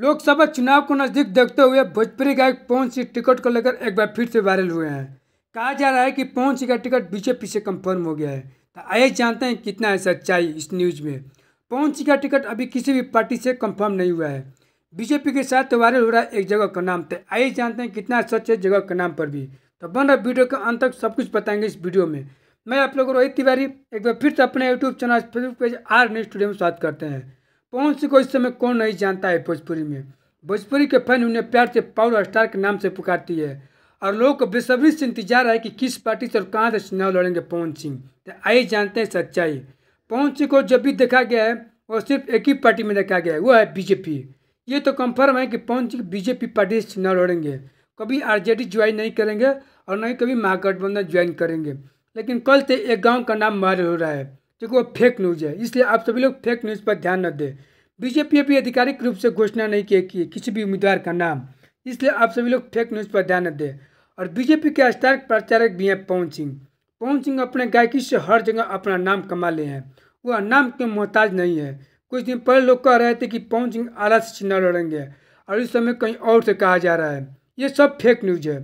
लोकसभा चुनाव को नज़दीक देखते हुए भोजपुरी गायक पवन सिंह टिकट को लेकर एक बार फिर से वायरल हुए हैं कहा जा रहा है कि पवन सिंह का टिकट बीजेपी से कंफर्म हो गया है तो आइए जानते हैं कितना है सच्चाई इस न्यूज़ में पवन सिंह का टिकट अभी किसी भी पार्टी से कंफर्म नहीं हुआ है बीजेपी के साथ वायरल हो रहा है एक जगह का नाम तो आइए जानते हैं कितना सच है जगह का नाम पर भी तो बन रहा वीडियो का अंत तक सब कुछ बताएंगे इस वीडियो में मैं आप लोगों को रोहित तिवारी एक बार फिर से अपने YouTube channel Facebook page R news studio में स्वागत करते हैं सिंह को इस समय कौन नहीं जानता है भोजपुरी में भोजपुरी के फैन उन्हें प्यार से पावर स्टार के नाम से पुकारती है और लोगों को बेसब्री से इंतजार है कि किस पार्टी से और कहाँ से चुनाव लड़ेंगे पवन सिंह तो आइए जानते हैं सच्चाई पवन सिंह को जब भी देखा गया है वो सिर्फ एक ही पार्टी में देखा गया है वो है बीजेपी ये तो कंफर्म है कि पवन सिंह बीजेपी पार्टी से चुनाव लड़ेंगे कभी आर ज्वाइन नहीं करेंगे और न ही कभी महागठबंधन ज्वाइन करेंगे लेकिन कल से एक गाँव का नाम मार हो रहा है क्योंकि वो फेक न्यूज़ है इसलिए आप सभी लोग फेक न्यूज़ पर ध्यान न दें बीजेपी अभी आधिकारिक रूप से घोषणा नहीं की कि किसी भी उम्मीदवार का नाम इसलिए आप सभी लोग फेक न्यूज़ पर ध्यान न दें और बीजेपी के स्टार प्रचारक भी हैं पवन सिंह पवन सिंह अपने गायकी से हर जगह अपना नाम कमा ले हैं वह नाम के मोहताज नहीं है कुछ दिन पहले लोग कह रहे थे कि पवन सिंह आला से चुनाव लड़ेंगे और इस समय कहीं और से कहा जा रहा है ये सब फेक न्यूज़ है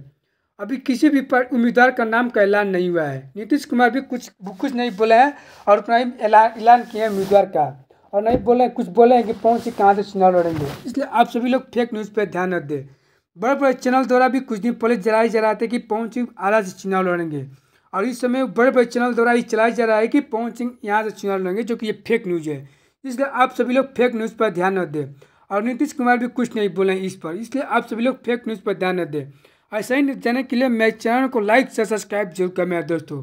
अभी किसी भी उम्मीदवार का नाम का ऐलान नहीं हुआ है नीतीश कुमार भी कुछ कुछ नहीं बोले हैं और अपना ऐलान किए हैं उम्मीदवार का और नहीं बोले कुछ बोले हैं कि कौन सी कहाँ से चुनाव लड़ेंगे इसलिए आप सभी लोग फेक न्यूज़ पर ध्यान न दें बड़े बड़े चैनल द्वारा भी कुछ दिन पहले जलाए जा रहा था कि पवन सिंह आला से चुनाव लड़ेंगे और इस समय बड़े बड़े चैनल द्वारा ये चलाया जा रहा है कि पवन सिंह यहाँ से चुनाव लड़ेंगे जो कि ये फेक न्यूज़ है इसलिए आप सभी लोग फेक न्यूज़ पर ध्यान न दें और नीतीश कुमार भी कुछ नहीं बोले इस पर इसलिए आप सभी लोग फेक न्यूज़ पर ध्यान न दें ऐसे ही जाने के लिए मेरे चैनल को लाइक से सब्सक्राइब जरूर कर मेरे दोस्तों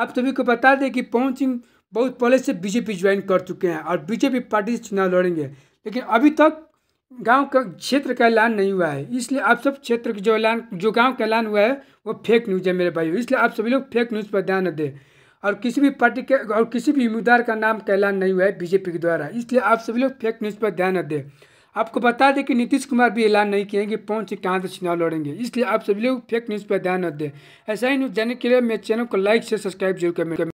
आप सभी को बता दें कि पवन सिंह बहुत पहले से बीजेपी ज्वाइन कर चुके हैं और बीजेपी पार्टी से चुनाव लड़ेंगे लेकिन अभी तक गांव का क्षेत्र का ऐलान नहीं हुआ है इसलिए आप सब क्षेत्र जो ऐलान जो गांव का ऐलान हुआ है वो फेक न्यूज़ है मेरे भाइयों इसलिए आप सभी लोग फेक न्यूज़ पर ध्यान न दें और किसी भी पार्टी के और किसी भी उम्मीदवार का नाम का ऐलान नहीं हुआ है बीजेपी के द्वारा इसलिए आप सभी लोग फेक न्यूज़ पर ध्यान न दें आपको बता दें कि नीतीश कुमार भी ऐलान नहीं किए कि पौन से कहाँ से चुनाव लड़ेंगे इसलिए आप सभी लोग फेक न्यूज़ पर ध्यान न दें ऐसा ही न्यूज़ जानने के लिए मेरे चैनल को लाइक से सब्सक्राइब जरूर करें